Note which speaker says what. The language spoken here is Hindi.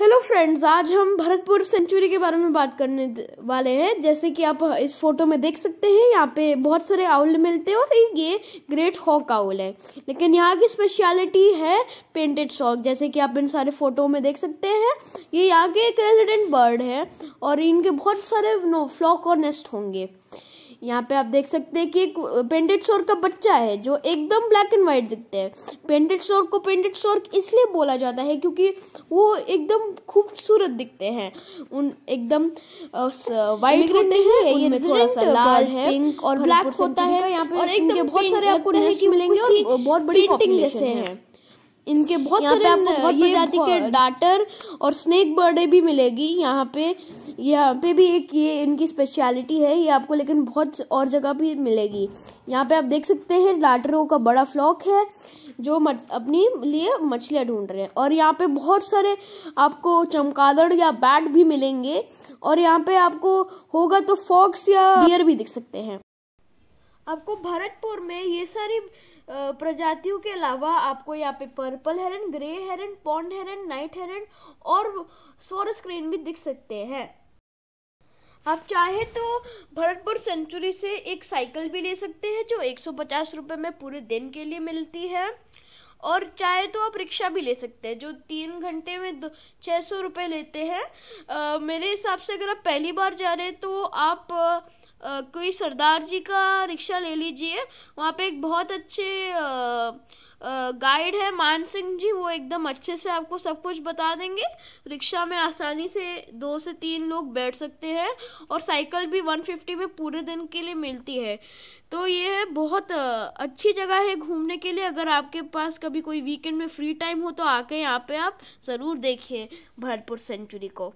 Speaker 1: हेलो फ्रेंड्स आज हम भरतपुर सेंचुरी के बारे में बात करने वाले हैं जैसे कि आप इस फोटो में देख सकते हैं यहाँ पे बहुत सारे आउल मिलते हैं और ये ग्रेट हॉक आउल है लेकिन यहाँ की स्पेशलिटी है पेंटेड सॉक जैसे कि आप इन सारे फोटो में देख सकते हैं ये यहाँ के एक रेजिडेंट बर्ड है और इनके बहुत सारे फ्लॉक और नेस्ट होंगे यहाँ पे आप देख सकते हैं कि एक पेंडेड शोर का बच्चा है जो एकदम ब्लैक एंड व्हाइट दिखते हैं पेंडेड शोर को पेंडेड शोर इसलिए बोला जाता है क्योंकि वो एकदम खूबसूरत दिखते हैं उन एकदम वाइट होते हैं ये थोड़ा सा लाल है पिंक और ब्लैक होता है यहाँ पे और एकदम बहुत सारे आपको की मिलेंगे और बहुत बड़ी पेंटिंग जैसे हैं इनके बहुत सारे आपको बहुत प्रजाति के डाटर और स्नेक बर्डे भी मिलेगी यहाँ पे यहाँ पे भी एक ये इनकी स्पेशलिटी है ये आपको लेकिन बहुत और जगह भी मिलेगी यहाँ पे आप देख सकते हैं लाटरों का बड़ा फ्लॉक है जो मच, अपनी लिए मछलियाँ ढूंढ रहे हैं और यहाँ पे बहुत सारे आपको चमकादड़ या बैट भी मिलेंगे और यहाँ पे आपको होगा तो फॉक्स या डियर भी दिख सकते हैं आपको भरतपुर में ये सारी प्रजातियों के अलावा आपको यहाँ पे purple heron grey heron pond heron night heron और सोरस क्रेन भी दिख सकते हैं आप चाहे तो भरतपुर सेंचुरी से एक साइकिल भी ले सकते हैं जो एक सौ पचास में पूरे दिन के लिए मिलती है और चाहे तो आप रिक्शा भी ले सकते हैं जो तीन घंटे में दो छः सौ रुपये लेते हैं आ, मेरे हिसाब से अगर आप पहली बार जा रहे हैं तो आप आ, कोई सरदार जी का रिक्शा ले लीजिए वहाँ पे एक बहुत अच्छे आ, गाइड है मान सिंह जी वो एकदम अच्छे से आपको सब कुछ बता देंगे रिक्शा में आसानी से दो से तीन लोग बैठ सकते हैं और साइकिल भी 150 में पूरे दिन के लिए मिलती है तो ये बहुत अच्छी जगह है घूमने के लिए अगर आपके पास कभी कोई वीकेंड में फ्री टाइम हो तो आके यहाँ पे आप ज़रूर देखिए भरतपुर सेंचुरी को